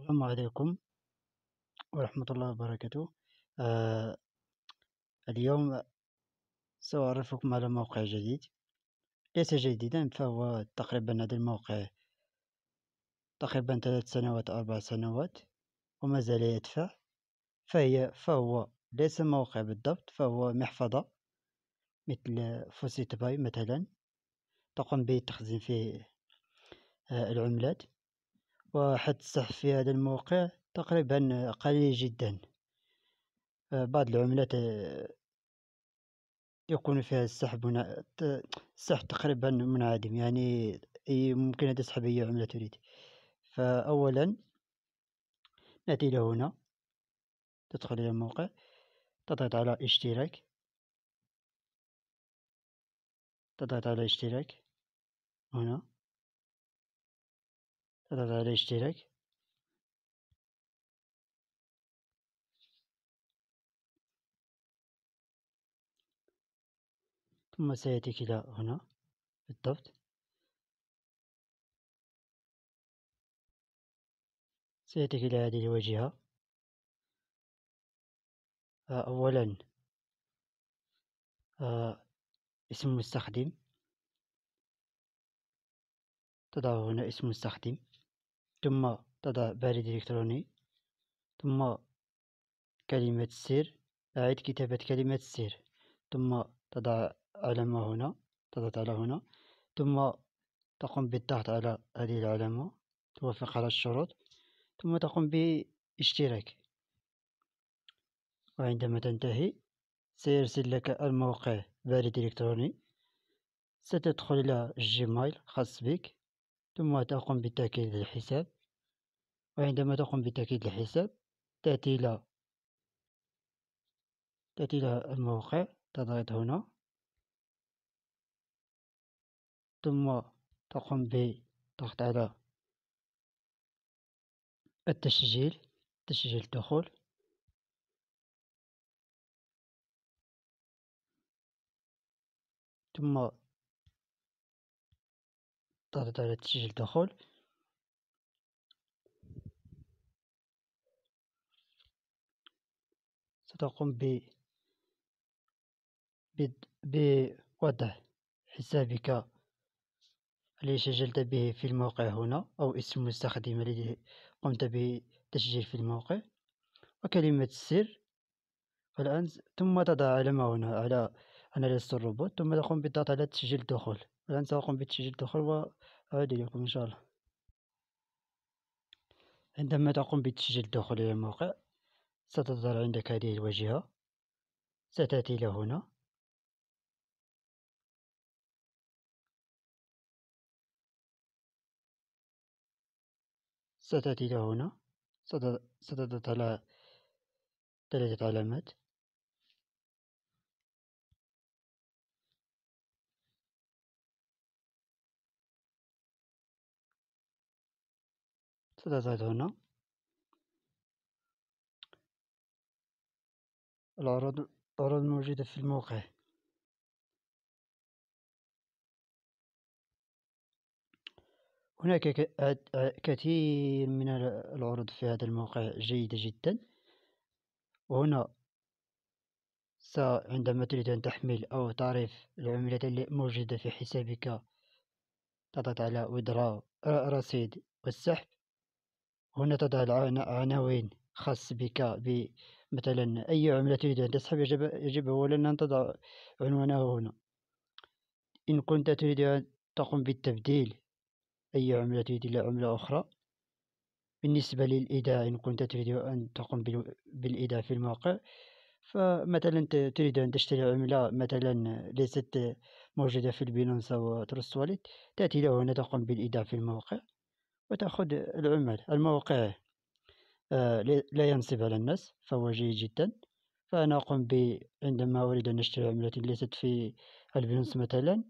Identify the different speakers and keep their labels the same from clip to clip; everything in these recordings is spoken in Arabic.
Speaker 1: السلام عليكم ورحمة الله وبركاته آه اليوم سأعرفكم على موقع جديد ليس جديدا فهو تقريبا هذا الموقع تقريبا ثلاث سنوات أربع سنوات وما زال يدفع فهي فهو ليس موقع بالضبط فهو محفظة مثل فوسيت باي مثلا تقوم بتخزين فيه آه العملات وحد الصح في هذا الموقع تقريبا قليل جدا آه، بعض العملات آه، يكون فيها السحب هنا السحب تقريبا منعدم يعني ممكن تسحب أي عملة تريد فأولا نأتي إلى هنا تدخل إلى الموقع تضغط على اشتراك تضغط على اشتراك هنا اضغط على اشتراك ثم سيأتيك إلى هنا بالضبط سيأتيك إلى هذه الواجهة آه، أولا آه، اسم المستخدم تضع هنا اسم المستخدم ثم تضع بريد إلكتروني ثم كلمة السر أعد كتابة كلمة السر ثم تضع علامة هنا تضغط على هنا ثم تقوم بالضغط على هذه العلامة توافق على الشروط ثم تقوم باشتراك وعندما تنتهي سيرسل لك الموقع بريد إلكتروني ستدخل إلى جيميل خاص بك ثم تقوم بتأكيد الحساب وعندما تقوم بتأكيد الحساب تأتي إلى تأتي إلى الموقع تضغط هنا ثم تقوم بالضغط على التسجيل تسجيل الدخول ثم ضغط على تسجيل دخول ستقوم ب بوضع حسابك الذي سجلت به في الموقع هنا أو اسم المستخدم الذي قمت بتسجيل في الموقع وكلمة السر والآن ثم تضع علامة هنا على أنا لست الروبوت ثم تقوم بالضغط على تسجيل الدخول الآن سأقوم بتسجيل الدخول وأعود إليكم إن شاء الله عندما تقوم بتسجيل الدخول إلى الموقع ستظهر عندك هذه الواجهة ستأتي إلى هنا ستأتي إلى هنا ستضغط على ثلاثة علامات تتزايد هنا العروض العروض الموجودة في الموقع هناك كثير من العروض في هذا الموقع جيدة جدا وهنا عندما تريد أن تحمل أو تعرف العملات الموجودة في حسابك تضغط على ودراء رصيد والسحب هنا تضع عناوين خاص بك مثلا أي عملة تريد أن تسحب يجب, يجب أولا أن تضع عنوانه هنا إن كنت تريد أن تقوم بالتبديل أي عملة تريد إلى عملة أخرى بالنسبة للإيداع إن كنت تريد أن تقوم بالإيداع في الموقع فمثلا تريد أن تشتري عملة مثلا ليست موجودة في البينونس أو ترست تأتي له هنا تقوم بالإيداع في الموقع وتأخذ العمال الموقع آه، لا ينصب على الناس فهو جيد جدا فأنا أقوم ب عندما أريد أن أشتري عملة ليست في البنوس مثلا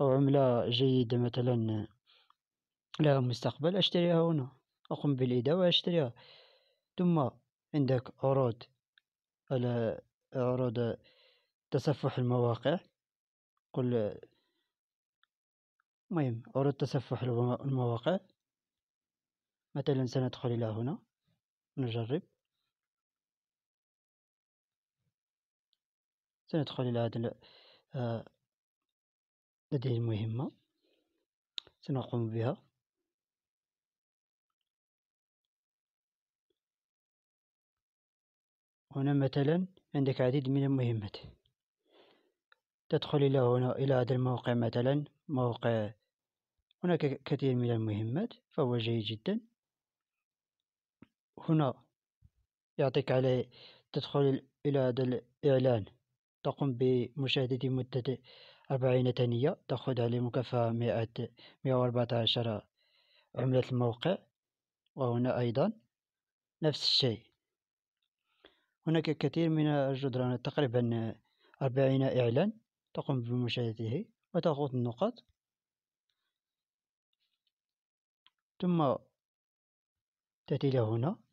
Speaker 1: أو عملة جيدة مثلا لها مستقبل أشتريها هنا أقوم بالإيداع وأشتريها ثم عندك عروض على عروض تصفح المواقع قل المهم عروض تصفح المواقع مثلا سندخل إلى هنا نجرب سندخل إلى هذا لديه آه، المهمة سنقوم بها هنا مثلا عندك عديد من المهمات تدخل إلى هنا إلى هذا الموقع مثلا موقع هناك كثير من المهمات فهو جيد جدا هنا يعطيك على تدخل إلى هذا الإعلان تقوم بمشاهدة مدة أربعين ثانية تأخذ عليه مكافأة مئة مئة وأربعة عشر عملة الموقع وهنا أيضا نفس الشيء هناك كثير من الجدران تقريبا أربعين إعلان تقوم بمشاهدته وتأخذ النقاط ثم تأتي إلى هنا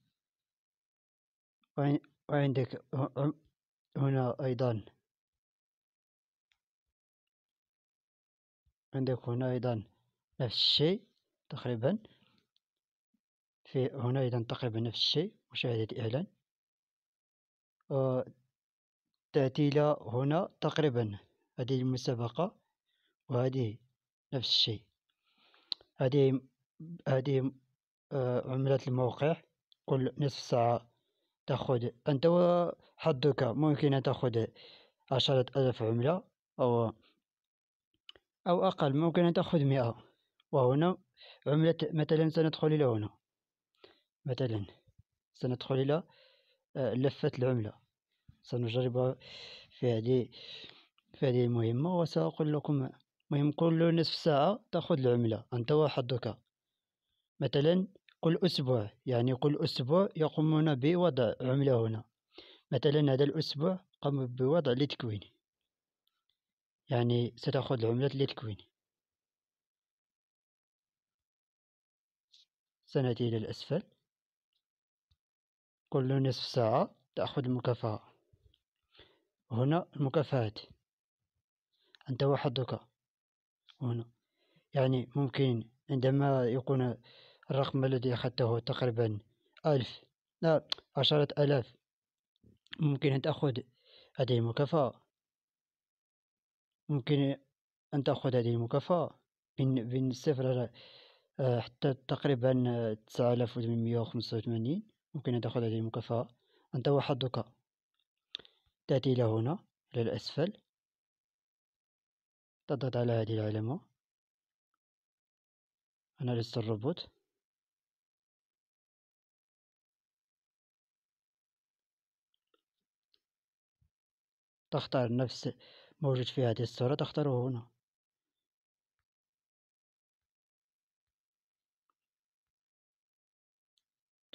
Speaker 1: وعندك هنا أيضا عندك هنا أيضا نفس الشيء تقريبا في هنا أيضا تقريبا نفس الشيء مشاهدة إعلان آه، تأتي إلى هنا تقريبا هذه المسابقة وهذه نفس الشيء هذه هذه آه، عملات الموقع كل نصف ساعة تأخذ أنت وحظك ممكن تأخذ عشرة ألاف عملة أو أو أقل ممكن تأخذ مئة وهنا عملة مثلا سندخل إلى هنا مثلا سندخل إلى آه، لفة العملة سنجربها في هذه في هذه المهمة وسأقول لكم مهم كل نصف ساعة تأخذ العملة أنت وحظك مثلا كل أسبوع يعني كل أسبوع يقومون بوضع عملة هنا مثلا هذا الأسبوع قاموا بوضع لتكوين يعني ستأخذ العملة لتكوين سنأتي إلى الأسفل كل نصف ساعة تأخذ المكافأة هنا المكافآت أنت وحدك هنا يعني ممكن عندما يكون الرقم الذي أخذته تقريبا ألف لا عشرة ألاف ممكن أن تأخذ هذه المكافأة ممكن أن تأخذ هذه المكافأة من من صفر حتى تقريبا تسعة آلاف وثمانمية وخمسة وثمانين ممكن أن تأخذ هذه المكافأة أنت وحدك تأتي إلى هنا إلى الأسفل تضغط على هذه العلامة أنا لست الروبوت تختار نفس موجود في هذه الصورة تختاره هنا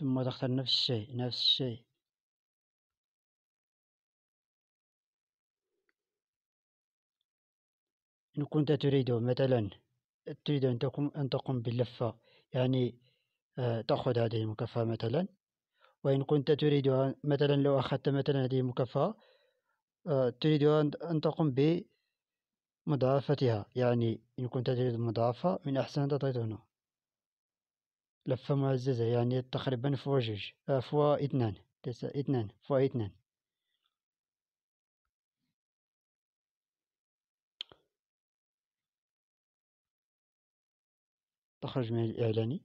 Speaker 1: ثم تختار نفس الشيء نفس الشيء إن كنت تريد مثلا تريد أن تقوم أن تقوم باللفة يعني آه، تأخذ هذه المكافأة مثلا وإن كنت تريد مثلا لو أخذت مثلا هذه المكافأة تريد أن تقوم بمضاعفتها يعني إن كنت تريد مضافة من أحسن أن تضغط هنا لفة معززة يعني تقريبا فوا جوج آه، فوا اثنان اثنان فوا اثنان تخرج من الإعلاني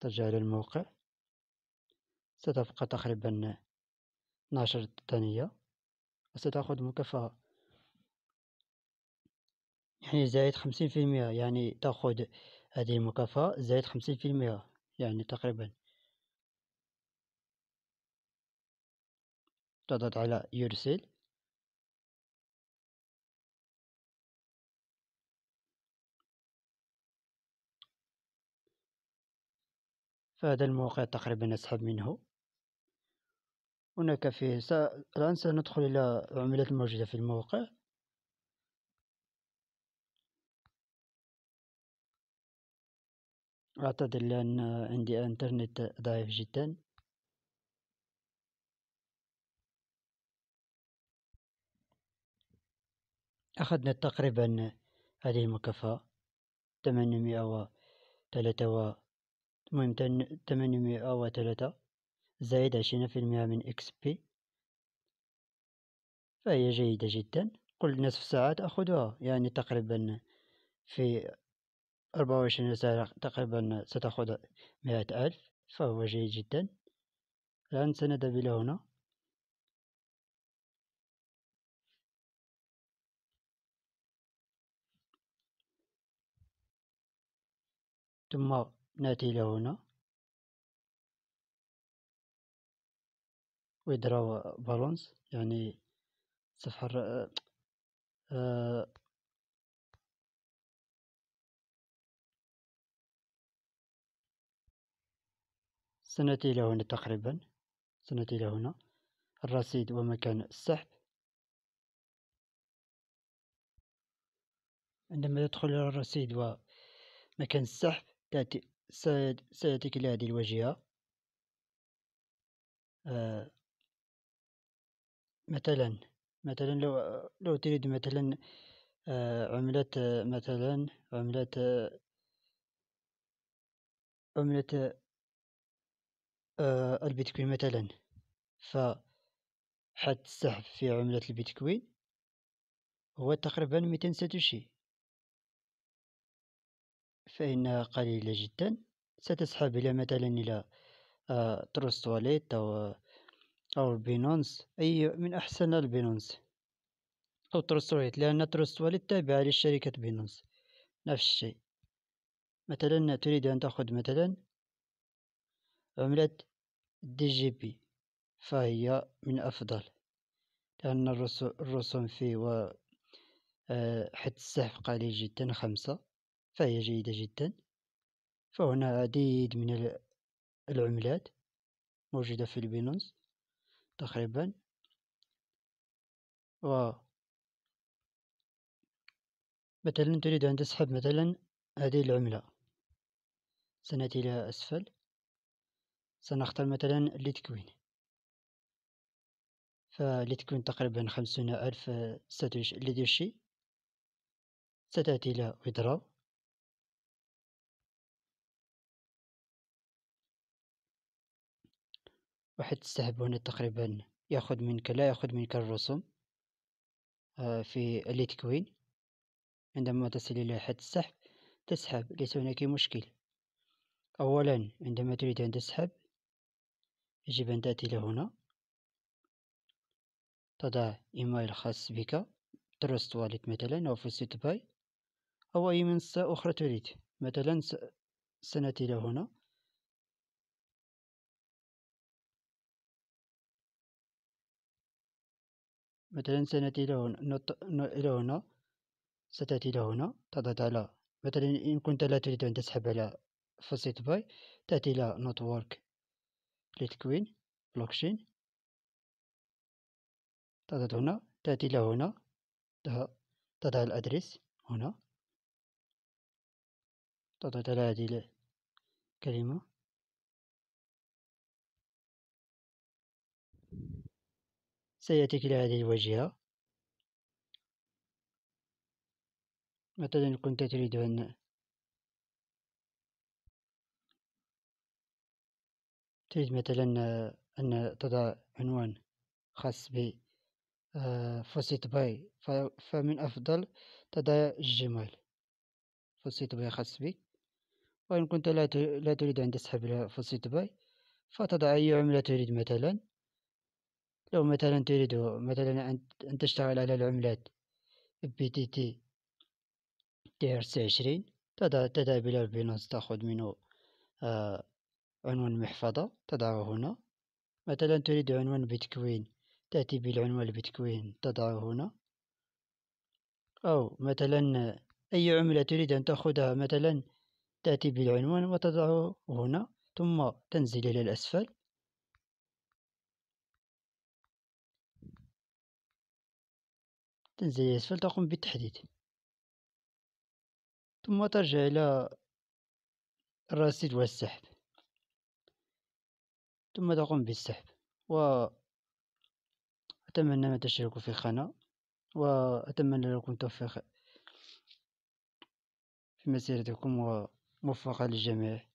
Speaker 1: ترجع إلى الموقع ستبقى تقريبا 12 الثانية وستأخذ مكافأة يعني زائد خمسين في المية يعني تأخذ هذه المكافأة زائد خمسين في المية يعني تقريبا تضغط على يرسل فهذا الموقع تقريبا أسحب منه هناك فيه الآن سندخل إلى العملات الموجودة في الموقع أعتذر لأن عندي إنترنت ضعيف جدا أخذنا تقريبا هذه المكافأة ثمانمائة وثلاثة و المهم ثمانمائة وثلاثة زائد عشرين في المئة من إكس بي فهي جيدة جدا كل نصف ساعة تأخذها يعني تقريبا في أربعة وعشرين ساعة تقريبا ستأخذ مئة ألف فهو جيد جدا الآن سنذهب إلى هنا ثم نأتي إلى هنا ويدراو بالونس يعني صفحة آه، سنتي إلى هنا تقريبا سنتي إلى هنا الرصيد ومكان السحب عندما تدخل إلى الرصيد ومكان السحب تأتي سيأتيك إلى هذه الواجهة آه مثلا مثلا لو لو تريد مثلا آه، عملة مثلا عملة عملة آه، البيتكوين مثلا السحب في عملة البيتكوين هو تقريبا ميتين ساتوشي فإنها قليلة جدا ستسحب إلى مثلا إلى آه، تروس واليت أو أو بينونس أي من أحسن البينونس أو ترست لأن ترست واليت تابعة لشركة بينونس نفس الشيء مثلا تريد أن تأخذ مثلا عملة دي جي بي فهي من أفضل لأن الرسوم فيه و آه، حد السحب قليل جدا خمسة فهي جيدة جدا فهنا عديد من العملات موجودة في البينونس تقريبا و مثلا تريد أن تسحب مثلا هذه العملة سنأتي إلى أسفل سنختار مثلا ليتكوين فليتكوين تقريبا خمسون ألف ستوش ليدوشي ستأتي إلى withdraw واحد السحب هنا تقريبا ياخذ منك لا ياخذ منك الرسوم آه، في التكوين عندما تصل إلى حد السحب تسحب ليس هناك مشكل أولا عندما تريد أن تسحب يجب أن تأتي إلى هنا تضع إيميل خاص بك ترست واليت مثلا أو سيت باي أو أي منصة أخرى تريد مثلا سنأتي إلى هنا مثلا سنة إلى هنا إلى هنا ستأتي إلى هنا تضغط على مثلا إن كنت لا تريد أن تسحب على فاسيت باي تأتي إلى نوتورك لتكوين بلوكشين تضغط هنا تأتي إلى هنا تضع الأدرس هنا تضغط على هذه الكلمة سيأتيك إلى هذه الواجهة مثلا كنت تريد أن تريد مثلا أن تضع عنوان خاص ب آه، فوسيت باي فمن أفضل تضع الجيميل فوسيت باي خاص بك وإن كنت لا تريد أن تسحب إلى فوسيت باي فتضع أي عملة تريد مثلا لو مثلا تريد مثلا أن تشتغل على العملات بي تي تي تي ار سي عشرين تذهب إلى البينانس تأخذ منه آه عنوان محفظة تضعه هنا مثلا تريد عنوان بيتكوين تأتي بالعنوان البيتكوين تضعه هنا أو مثلا أي عملة تريد أن تأخذها مثلا تأتي بالعنوان وتضعه هنا ثم تنزل إلى الأسفل تنزل الأسفل أسفل تقوم بالتحديد ثم ترجع إلى الرصيد والسحب ثم تقوم بالسحب و أتمنى أن تشتركوا في القناة وأتمنى لكم التوفيق في مسيرتكم وموفقة للجميع